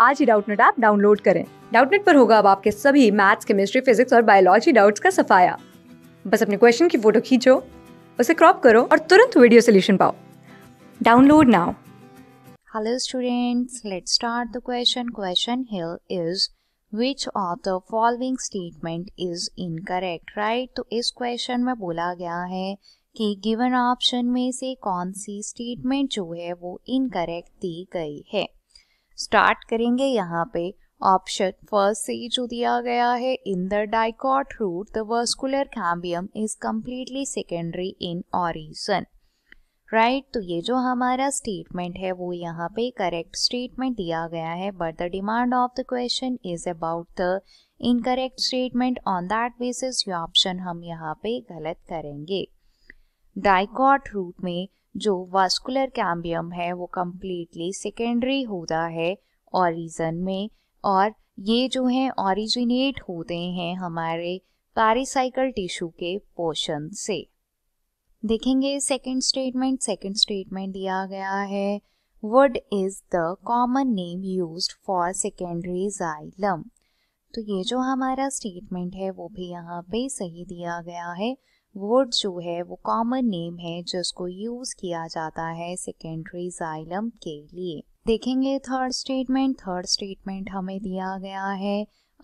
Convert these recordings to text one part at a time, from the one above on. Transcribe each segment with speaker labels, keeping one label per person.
Speaker 1: आज ही Doubtnut app download करें डाउटनेट पर होगा अब आपके सभी मैथ्स केमिस्ट्री फिजिक्स और बायोलॉजी डाउट्स का सफाया बस अपने क्वेश्चन की फोटो खींचो उसे क्रॉप करो और तुरंत वीडियो सोल्यूशन पाओ download now
Speaker 2: hello students let's start the question question here is which of the following statement is incorrect right तो इस क्वेश्चन में बोला गया है कि गिवन ऑप्शन में से कौन सी स्टेटमेंट जो है वो इनकरेक्ट दी गई है स्टार्ट करेंगे यहाँ पे ऑप्शन फर्स्ट से जो दिया गया है in the dicot root the vascular cambium is completely secondary in origin right तो ये जो हमारा स्टेटमेंट है वो यहाँ पे करेक्ट स्टेटमेंट दिया गया है but the demand of the question is about the incorrect statement on that basis ये ऑप्शन हम यहाँ पे गलत करेंगे डाइकॉट रूट में जो वास्कुलर कैम्बियम है वो कम्प्लीटली सेकेंडरी होता है ऑरिजन में और ये जो हैं ऑरिजिनेट होते हैं हमारे पैरिसाइकल टिश्यू के पोर्शन से देखेंगे सेकेंड स्टेटमेंट सेकेंड स्टेटमेंट दिया गया है wood is the common name use for secondary xylem तो ये जो हमारा स्टेटमेंट है वो भी यहाँ पे सही दिया गया है वर्ड जो है वो कॉमन नेम है जिसको यूज किया जाता है सेकेंडरी जाइलम के लिए देखेंगे थर्ड स्टेटमेंट थर्ड स्टेटमेंट हमें दिया गया है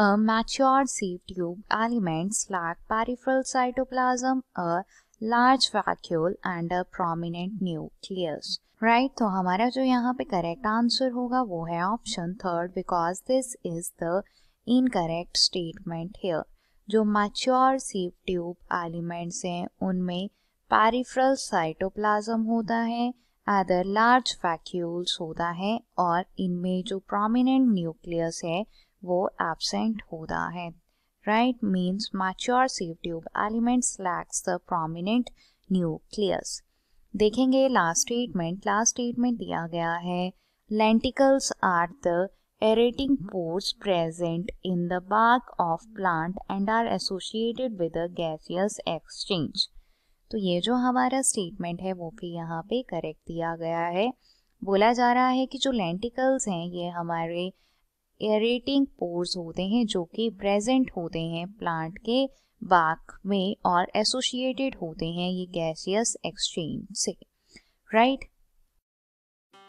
Speaker 2: mature mature tube elements elements peripheral peripheral cytoplasm, large vacuole and a prominent nucleus right तो हमारा जो यहाँ पे करेक्ट आंसर होगा वो है option third because this is the incorrect statement here जो मैच्योर सीप ट्यूब एलिमेंट्स हैं उनमें पैरिफ्रल साइटोप्लाज्म होता है अदर लार्ज वैक्यूल्स होता है और इनमें जो प्रोमिनेंट न्यूक्लियस है वो एबसेंट होता है right means mature sieve tube elements lacks the prominent nucleus देखेंगे लास्ट स्टेटमेंट लास्ट स्टेटमेंट दिया गया है lenticels are the aerating mm-hmm. pores present in the bark of plant and are associated with a gaseous exchange. तो ये जो हमारा statement है वो भी यहाँ पे करेक्ट दिया गया है बोला जा रहा है कि जो लेंटिकल्स हैं ये हमारे एरेटिंग पोर्स होते हैं जो कि प्रेजेंट होते हैं प्लांट के बाक में और एसोशिएटेड होते हैं ये गैसियस एक्सचेंज से राइट